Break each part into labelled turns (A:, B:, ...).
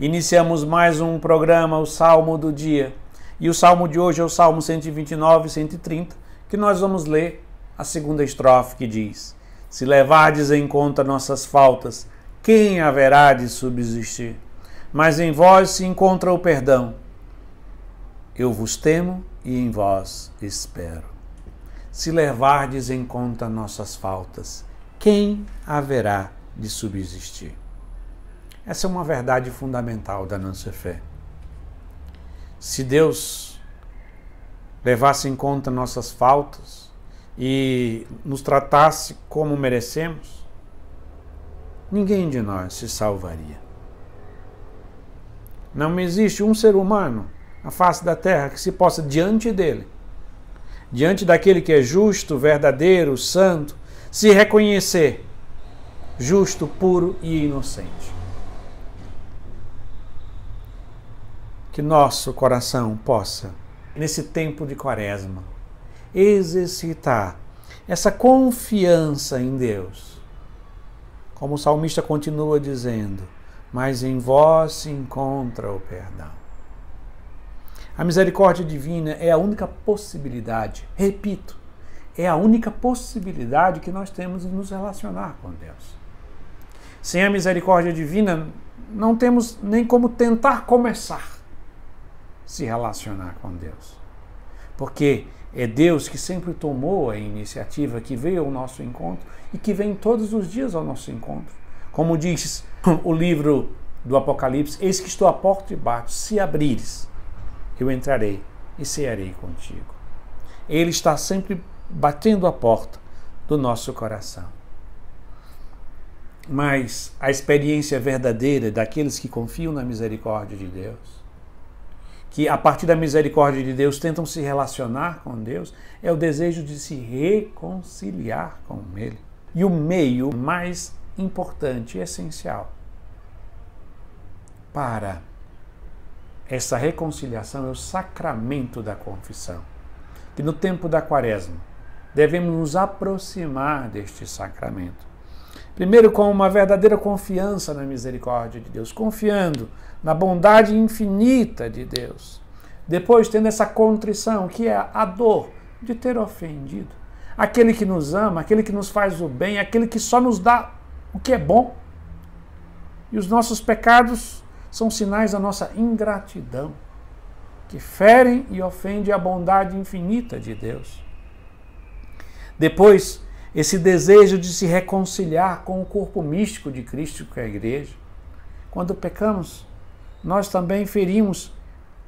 A: Iniciamos mais um programa, o Salmo do Dia. E o salmo de hoje é o Salmo 129, 130, que nós vamos ler a segunda estrofe que diz: Se levardes em conta nossas faltas, quem haverá de subsistir? Mas em vós se encontra o perdão. Eu vos temo e em vós espero. Se levardes em conta nossas faltas, quem haverá de subsistir? Essa é uma verdade fundamental da nossa fé. Se Deus levasse em conta nossas faltas e nos tratasse como merecemos, ninguém de nós se salvaria. Não existe um ser humano na face da terra que se possa diante dele, diante daquele que é justo, verdadeiro, santo, se reconhecer justo, puro e inocente. que nosso coração possa, nesse tempo de quaresma, exercitar essa confiança em Deus. Como o salmista continua dizendo, mas em vós se encontra o perdão. A misericórdia divina é a única possibilidade, repito, é a única possibilidade que nós temos de nos relacionar com Deus. Sem a misericórdia divina, não temos nem como tentar começar se relacionar com Deus. Porque é Deus que sempre tomou a iniciativa, que veio ao nosso encontro e que vem todos os dias ao nosso encontro. Como diz o livro do Apocalipse: Eis que estou à porta e bato, se abrires, eu entrarei e cearei contigo. Ele está sempre batendo a porta do nosso coração. Mas a experiência verdadeira daqueles que confiam na misericórdia de Deus que a partir da misericórdia de Deus tentam se relacionar com Deus, é o desejo de se reconciliar com Ele. E o meio mais importante e essencial para essa reconciliação é o sacramento da confissão. Que no tempo da quaresma devemos nos aproximar deste sacramento Primeiro, com uma verdadeira confiança na misericórdia de Deus, confiando na bondade infinita de Deus. Depois, tendo essa contrição, que é a dor de ter ofendido. Aquele que nos ama, aquele que nos faz o bem, aquele que só nos dá o que é bom. E os nossos pecados são sinais da nossa ingratidão, que ferem e ofendem a bondade infinita de Deus. Depois, esse desejo de se reconciliar com o corpo místico de Cristo, que é a igreja. Quando pecamos, nós também ferimos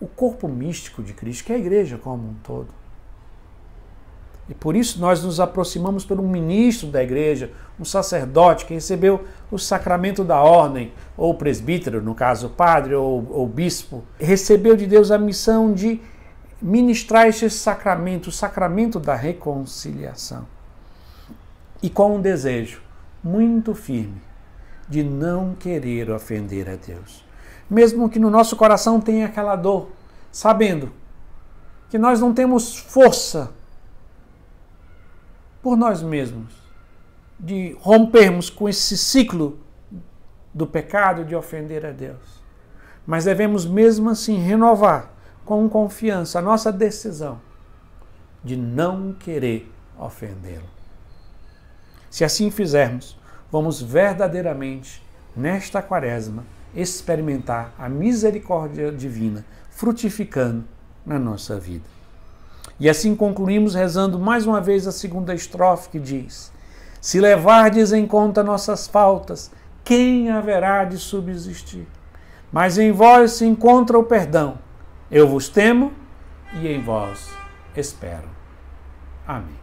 A: o corpo místico de Cristo, que é a igreja como um todo. E por isso nós nos aproximamos por um ministro da igreja, um sacerdote que recebeu o sacramento da ordem, ou presbítero, no caso, padre ou, ou bispo, recebeu de Deus a missão de ministrar este sacramento, o sacramento da reconciliação e com um desejo muito firme de não querer ofender a Deus. Mesmo que no nosso coração tenha aquela dor, sabendo que nós não temos força por nós mesmos de rompermos com esse ciclo do pecado de ofender a Deus. Mas devemos mesmo assim renovar com confiança a nossa decisão de não querer ofendê-lo. Se assim fizermos, vamos verdadeiramente, nesta quaresma, experimentar a misericórdia divina frutificando na nossa vida. E assim concluímos rezando mais uma vez a segunda estrofe que diz: Se levardes em conta nossas faltas, quem haverá de subsistir? Mas em vós se encontra o perdão. Eu vos temo e em vós espero. Amém.